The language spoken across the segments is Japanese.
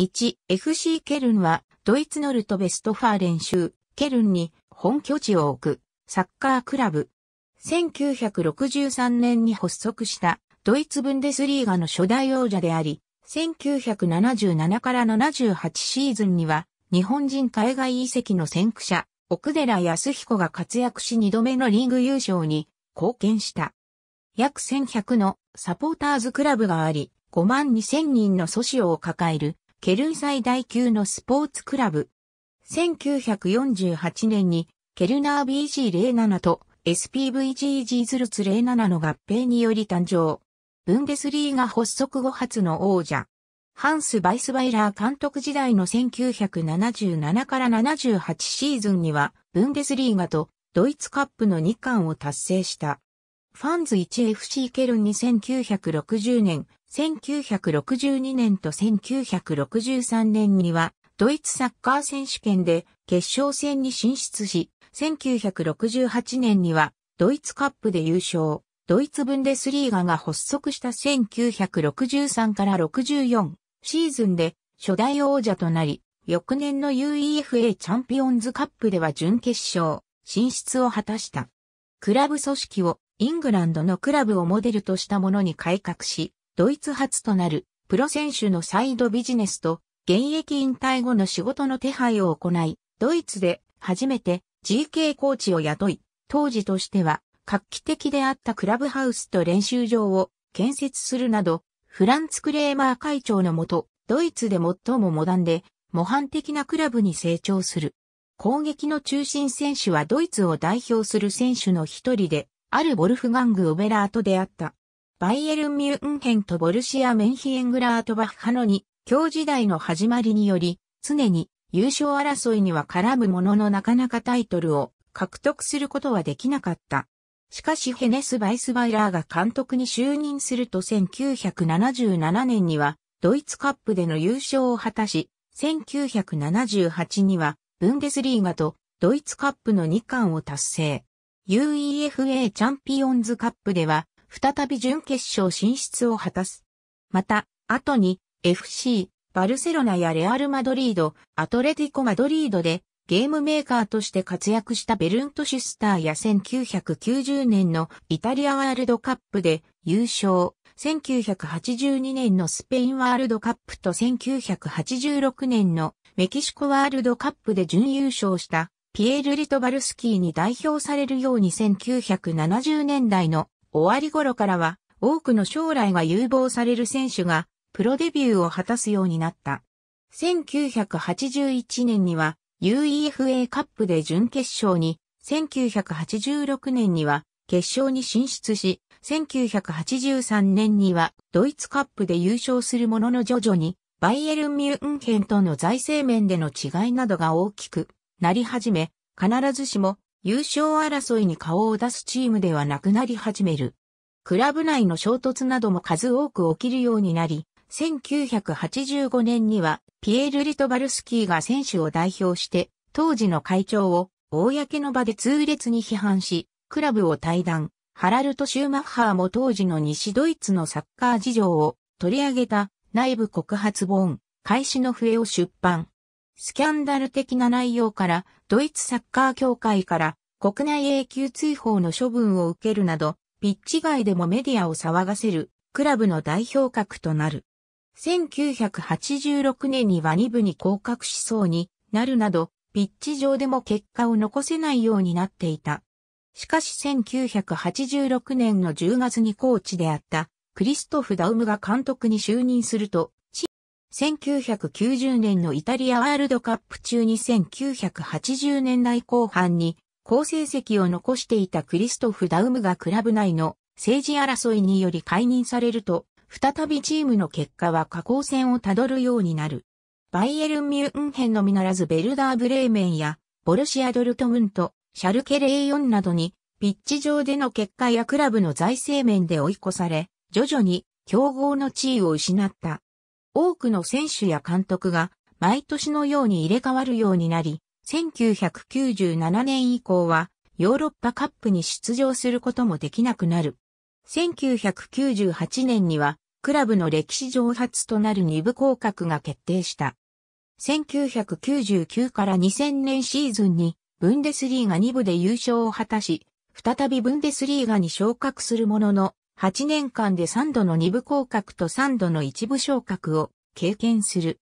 1、FC ケルンは、ドイツノルトベストファー練習ケルンに本拠地を置く、サッカークラブ。1963年に発足した、ドイツブンデスリーガの初代王者であり、1977から78シーズンには、日本人海外移籍の先駆者、奥寺康彦が活躍し2度目のリーグ優勝に貢献した。約1100のサポーターズクラブがあり、5万2000人の組織を抱えるケルン最大級のスポーツクラブ。1948年に、ケルナー BG07 と SPVGG-07 の合併により誕生。ブンデスリーが発足後初の王者。ハンス・バイスバイラー監督時代の1977から78シーズンには、ブンデスリーガとドイツカップの2冠を達成した。ファンズ 1FC ケルンに1960年、1962年と1963年には、ドイツサッカー選手権で決勝戦に進出し、1968年にはドイツカップで優勝、ドイツブンデスリーガが発足した1963から64シーズンで初代王者となり、翌年の UEFA チャンピオンズカップでは準決勝進出を果たした。クラブ組織をイングランドのクラブをモデルとしたものに改革し、ドイツ初となるプロ選手のサイドビジネスと現役引退後の仕事の手配を行い、ドイツで初めて GK コーチを雇い、当時としては画期的であったクラブハウスと練習場を建設するなど、フランツ・クレーマー会長のもと、ドイツで最もモダンで模範的なクラブに成長する。攻撃の中心選手はドイツを代表する選手の一人で、あるボルフガング・オベラーと出会った。バイエルン・ミュンヘンとボルシア・メンヒエングラートバッハの2、強時代の始まりにより、常に優勝争いには絡むもののなかなかタイトルを獲得することはできなかった。しかしヘネス・バイスバイラーが監督に就任すると1977年にはドイツカップでの優勝を果たし、1978にはブンデスリーガとドイツカップの2冠を達成。UEFA チャンピオンズカップでは、再び準決勝進出を果たす。また、後に FC、バルセロナやレアル・マドリード、アトレティコ・マドリードでゲームメーカーとして活躍したベルントシュスターや1990年のイタリアワールドカップで優勝、1982年のスペインワールドカップと1986年のメキシコワールドカップで準優勝したピエール・リトバルスキーに代表されるように1970年代の終わり頃からは多くの将来が有望される選手がプロデビューを果たすようになった。1981年には UEFA カップで準決勝に、1986年には決勝に進出し、1983年にはドイツカップで優勝するものの徐々にバイエルン・ミュンヘンとの財政面での違いなどが大きくなり始め、必ずしも優勝争いに顔を出すチームではなくなり始める。クラブ内の衝突なども数多く起きるようになり、1985年にはピエール・リトバルスキーが選手を代表して当時の会長を公の場で痛烈に批判し、クラブを退団、ハラルト・シューマッハーも当時の西ドイツのサッカー事情を取り上げた内部告発本、開始の笛を出版。スキャンダル的な内容から、ドイツサッカー協会から国内永久追放の処分を受けるなど、ピッチ外でもメディアを騒がせる、クラブの代表格となる。1986年には2部に降格しそうになるなど、ピッチ上でも結果を残せないようになっていた。しかし1986年の10月にコーチであったクリストフ・ダウムが監督に就任すると、1990年のイタリアワールドカップ中に1980年代後半に好成績を残していたクリストフ・ダウムがクラブ内の政治争いにより解任されると、再びチームの結果は下降線をたどるようになる。バイエルン・ミュンヘンのみならずベルダー・ブレーメンやボルシア・ドルトムント、シャルケ・レイオンなどにピッチ上での結果やクラブの財政面で追い越され、徐々に競合の地位を失った。多くの選手や監督が毎年のように入れ替わるようになり、1997年以降はヨーロッパカップに出場することもできなくなる。1998年にはクラブの歴史上初となる二部降格が決定した。1999から2000年シーズンにブンデスリーガ2部で優勝を果たし、再びブンデスリーガに昇格するものの、8年間で3度の2部降格と3度の1部昇格を経験する。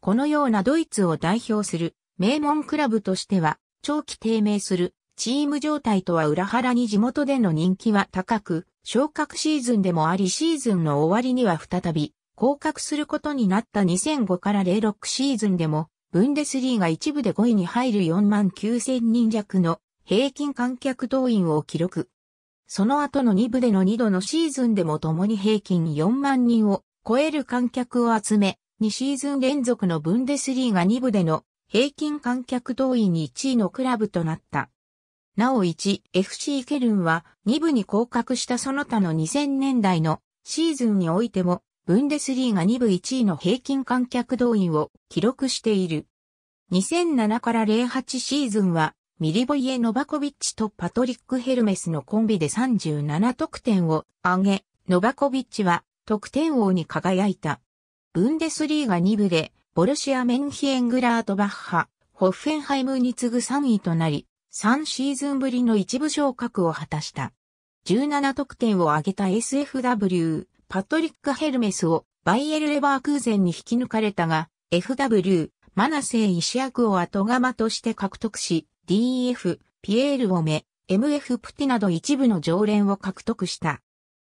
このようなドイツを代表する名門クラブとしては長期低迷するチーム状態とは裏腹に地元での人気は高く、昇格シーズンでもありシーズンの終わりには再び降格することになった2005から06シーズンでもブンデスリーが一部で5位に入る4万9000人弱の平均観客動員を記録。その後の2部での2度のシーズンでも共に平均4万人を超える観客を集め、2シーズン連続のブンデスリーが2部での平均観客動員1位のクラブとなった。なお 1FC ケルンは2部に降格したその他の2000年代のシーズンにおいても、ブンデスリーが2部1位の平均観客動員を記録している。2007から08シーズンはミリボイエ・ノバコビッチとパトリック・ヘルメスのコンビで37得点を挙げ、ノバコビッチは得点王に輝いた。ブンデスリーガ2部で、ボルシア・メンヒエングラートバッハ、ホッフェンハイムに次ぐ3位となり、3シーズンぶりの一部昇格を果たした。17得点を挙げた SFW、パトリック・ヘルメスをバイエル・レバークーゼンに引き抜かれたが、FW、マナセイ・イシクを後釜として獲得し、DF、ピエール・オメ、MF プティなど一部の常連を獲得した。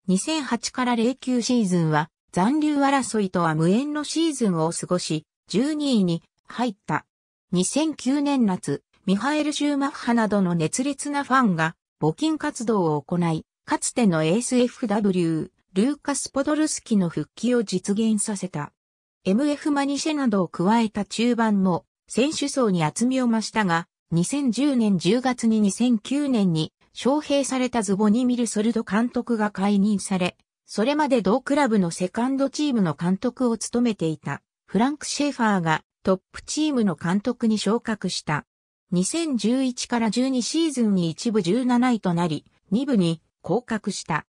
2008から09シーズンは残留争いとは無縁のシーズンを過ごし、12位に入った。2009年夏、ミハエル・シューマッハなどの熱烈なファンが募金活動を行い、かつてのエース FW、ルーカス・ポドルスキの復帰を実現させた。MF マニシェなどを加えた中盤も選手層に厚みを増したが、2010年10月に2009年に招聘されたズボニミル・ソルド監督が解任され、それまで同クラブのセカンドチームの監督を務めていたフランク・シェファーがトップチームの監督に昇格した。2011から12シーズンに一部17位となり、2部に降格した。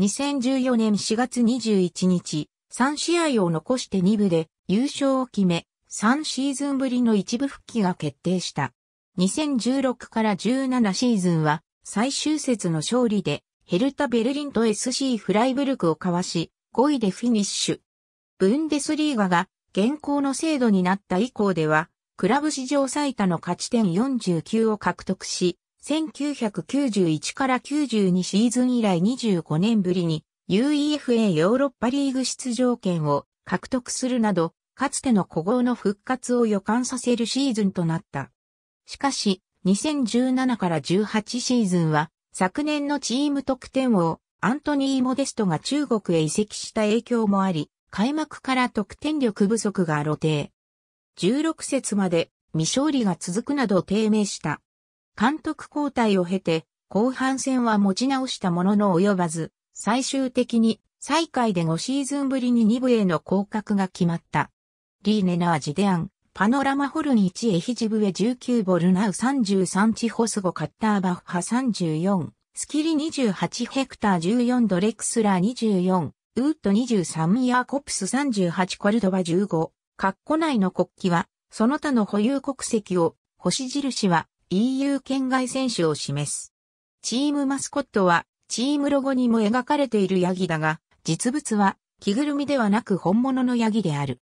2014年4月21日、3試合を残して2部で優勝を決め、3シーズンぶりの一部復帰が決定した。2016から17シーズンは最終節の勝利でヘルタ・ベルリンと SC フライブルクを交わし5位でフィニッシュ。ブンデスリーガが現行の制度になった以降ではクラブ史上最多の勝ち点49を獲得し、1991から92シーズン以来25年ぶりに UEFA ヨーロッパリーグ出場権を獲得するなど、かつての古豪の復活を予感させるシーズンとなった。しかし、2017から18シーズンは、昨年のチーム得点王、アントニー・モデストが中国へ移籍した影響もあり、開幕から得点力不足が露呈。16節まで未勝利が続くなど低迷した。監督交代を経て、後半戦は持ち直したものの及ばず、最終的に最下位で5シーズンぶりに2部への降格が決まった。リーネナージデアン、パノラマホルン1エヒジブエ19ボルナウ33チホスゴカッターバッハ34、スキリ28ヘクター14ドレクスラー24、ウート23ヤーコプス38コルドバ15、ッコ内の国旗は、その他の保有国籍を、星印は EU 県外選手を示す。チームマスコットは、チームロゴにも描かれているヤギだが、実物は着ぐるみではなく本物のヤギである。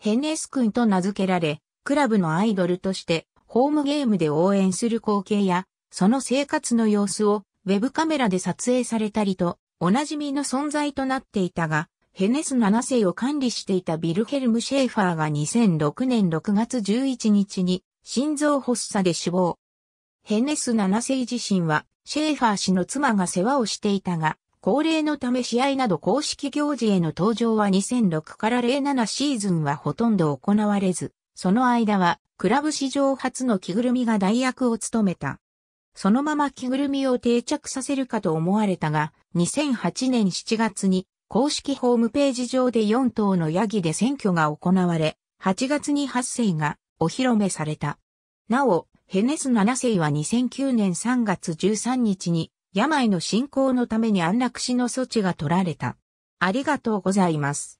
ヘネス君と名付けられ、クラブのアイドルとしてホームゲームで応援する光景や、その生活の様子をウェブカメラで撮影されたりと、おなじみの存在となっていたが、ヘネス7世を管理していたビルヘルム・シェーファーが2006年6月11日に心臓発作で死亡。ヘネス7世自身はシェーファー氏の妻が世話をしていたが、恒例のため試合など公式行事への登場は2006から07シーズンはほとんど行われず、その間はクラブ史上初の着ぐるみが代役を務めた。そのまま着ぐるみを定着させるかと思われたが、2008年7月に公式ホームページ上で4頭のヤギで選挙が行われ、8月に8世がお披露目された。なお、ヘネス7世は2009年3月13日に病の進行のために安楽死の措置が取られた。ありがとうございます。